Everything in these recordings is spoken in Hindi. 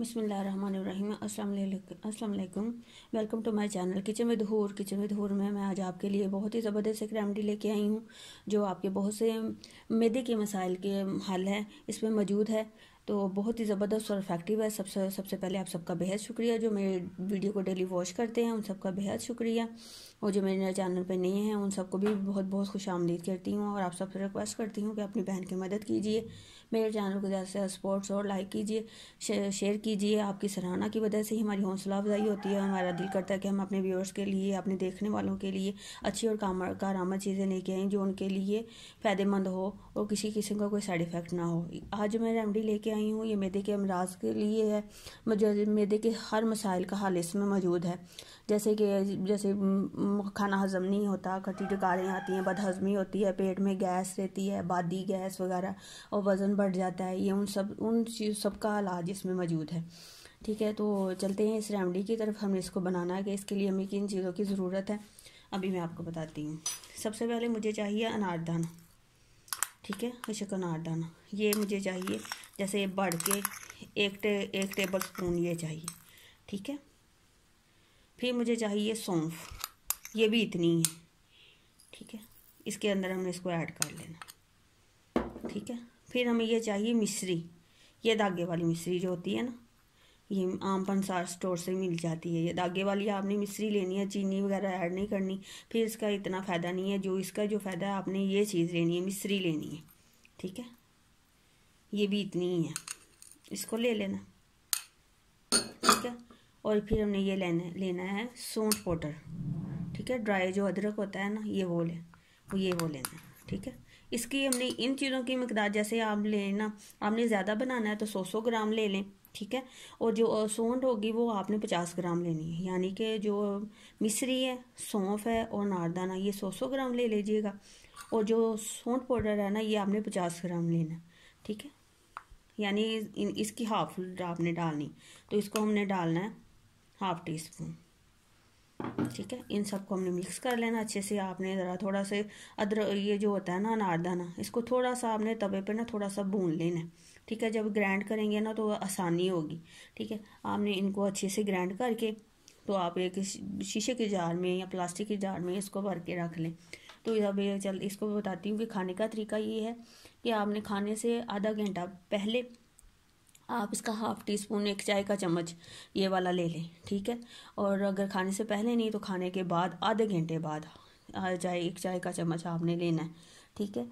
अस्सलाम वालेकुम welcome to my channel kitchen with Hoor kitchen with Hoor में मैं आज आपके लिए बहुत ही ज़बरदस्त एक रेमडी लेके आई हूँ जो आपके बहुत से मैदे के मसाइल के हल हैं इसमें मौजूद है तो बहुत ही ज़बरदस्त और इफेक्टिव है सबसे सबसे पहले आप सबका बेहद शुक्रिया जो मेरे वीडियो को डेली वॉच करते हैं उन सबका बेहद शुक्रिया और जो मेरे चैनल पर नए हैं उन सबको भी बहुत बहुत खुश आमदीद करती हूँ और आप सबसे रिक्वेस्ट करती हूँ कि अपनी बहन की मदद कीजिए मेरे चैनल को ज़्यादा से ज़्यादा सपोर्ट्स और लाइक कीजिए शे, शेयर कीजिए आपकी सराहना की वजह से ही हमारी हौसला अफजाई होती है हमारा दिल करता है कि हम अपने व्यूअर्स के लिए अपने देखने वालों के लिए अच्छी और काम कारामद चीज़ें लेके आएँ जो उनके लिए फ़ायदेमंद हो और किसी किस्म का कोई साइड इफ़ेक्ट ना हो आज मैं रेमडी लेके आई हूँ ये मेदे के अमराज के लिए है मुझे मेदे के हर मसाइल का हाल इसमें मौजूद है जैसे कि जैसे खाना हजम नहीं होता कटी डकारें आती हैं बदहजमी होती है पेट में गैस रहती है बादी गैस वगैरह और वज़न बढ़ जाता है ये उन सब उन चीज़ सब का इलाज इसमें मौजूद है ठीक है तो चलते हैं इस रेमडी की तरफ हमने इसको बनाना है कि इसके लिए हमें किन चीज़ों की ज़रूरत है अभी मैं आपको बताती हूँ सबसे पहले मुझे चाहिए अनारदाना ठीक है अशक अनारदाना ये मुझे चाहिए जैसे बढ़ के एक टे, एक टेबल स्पून ये चाहिए ठीक है फिर मुझे चाहिए सौंफ ये भी इतनी ही है ठीक है इसके अंदर हमने इसको ऐड कर लेना ठीक है फिर हमें ये चाहिए मिश्री ये धागे वाली मिश्री जो होती है ना ये आम पंसार स्टोर से मिल जाती है ये धागे वाली आपने मिश्री लेनी है चीनी वगैरह ऐड नहीं करनी फिर इसका इतना फ़ायदा नहीं है जो इसका जो फ़ायदा है आपने ये चीज़ लेनी है मिश्री लेनी है ठीक है ये भी इतनी ही है इसको ले लेना ठीक है और फिर हमने ये लेना लेना है सौंठ पाउडर ठीक है ड्राई जो अदरक होता है ना ये वो लें ये वो लेना ठीक है इसकी हमने इन चीज़ों की मकदार जैसे आप लेना आपने ज़्यादा बनाना है तो सौ सौ ग्राम ले लें ठीक है और जो सौंठ होगी वो आपने पचास ग्राम लेनी है यानी कि जो मिश्री है सौंफ है और नारदाना ये सौ सौ ग्राम ले लीजिएगा और जो सौंठ पाउडर है ना ये आपने पचास ग्राम लेना ठीक है यानी इसकी हाफ आपने डालनी तो इसको हमने डालना है हाफ टी स्पून ठीक है इन सबको हमने मिक्स कर लेना अच्छे से आपने ज़रा थोड़ा से अदरक ये जो होता है ना अनारदाना इसको थोड़ा सा आपने तवे पे ना थोड़ा सा भून लेना है ठीक है जब ग्राइंड करेंगे ना तो आसानी होगी ठीक है आपने इनको अच्छे से ग्राइंड करके तो आप एक शीशे के जार में या प्लास्टिक के जार में इसको भर के रख लें तो अब चल इसको बताती हूँ कि खाने का तरीका ये है कि आपने खाने से आधा घंटा पहले आप इसका हाफ़ टी स्पून एक चाय का चम्मच ये वाला ले लें ठीक है और अगर खाने से पहले नहीं तो खाने के बाद आधे घंटे बाद चाय एक चाय का चम्मच आपने लेना है ठीक है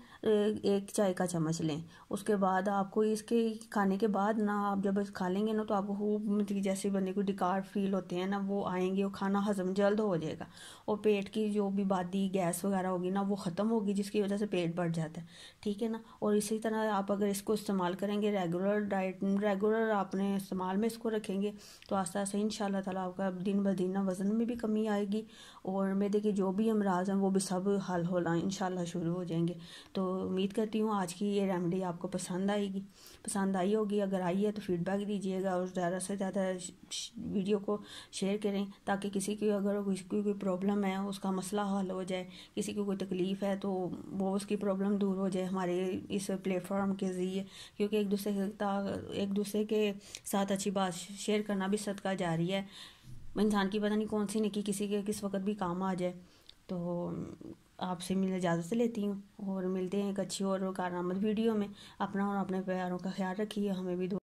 एक चाय का चम्मच लें उसके बाद आपको इसके खाने के बाद ना आप जब खा लेंगे ना तो आपको खूब मतलब जैसे बंदे को डिकार फील होते हैं ना वो आएंगे और खाना हजम जल्द हो जाएगा और पेट की जो भी बादी गैस वगैरह होगी ना वो ख़त्म होगी जिसकी वजह से पेट बढ़ जाता है ठीक है ना और इसी तरह आप अगर इसको इस्तेमाल करेंगे रेगुलर डाइट रेगुलर आपने इस्तेमाल में इसको रखेंगे तो आस्ते आस्ते इन शाला तला आपका दिन ब दिन ना वज़न में भी कमी आएगी और मेरे देखिए जो भी अमराज हैं वो भी सब हल होना इन शुरू हो जाएंगे होंगे तो उम्मीद करती हूँ आज की ये रेमेडी आपको पसंद आएगी पसंद आई होगी अगर आई है तो फीडबैक दीजिएगा और ज़्यादा से ज़्यादा वीडियो को शेयर करें ताकि किसी की अगर उसकी कोई प्रॉब्लम है उसका मसला हल हो जाए किसी की कोई तकलीफ़ है तो वो उसकी प्रॉब्लम दूर हो जाए हमारे इस प्लेटफॉर्म के ज़रिए क्योंकि एक दूसरे के एक दूसरे के साथ अच्छी बात शेयर करना भी सदका जारी है इंसान की पता नहीं कौन सी निकी किसी के किस वक्त भी काम आ जाए तो आपसे मिलने इजाज़त लेती हूँ और मिलते हैं एक अच्छी और कारनामद वीडियो में अपना और अपने प्यारों का ख्याल रखिए हमें भी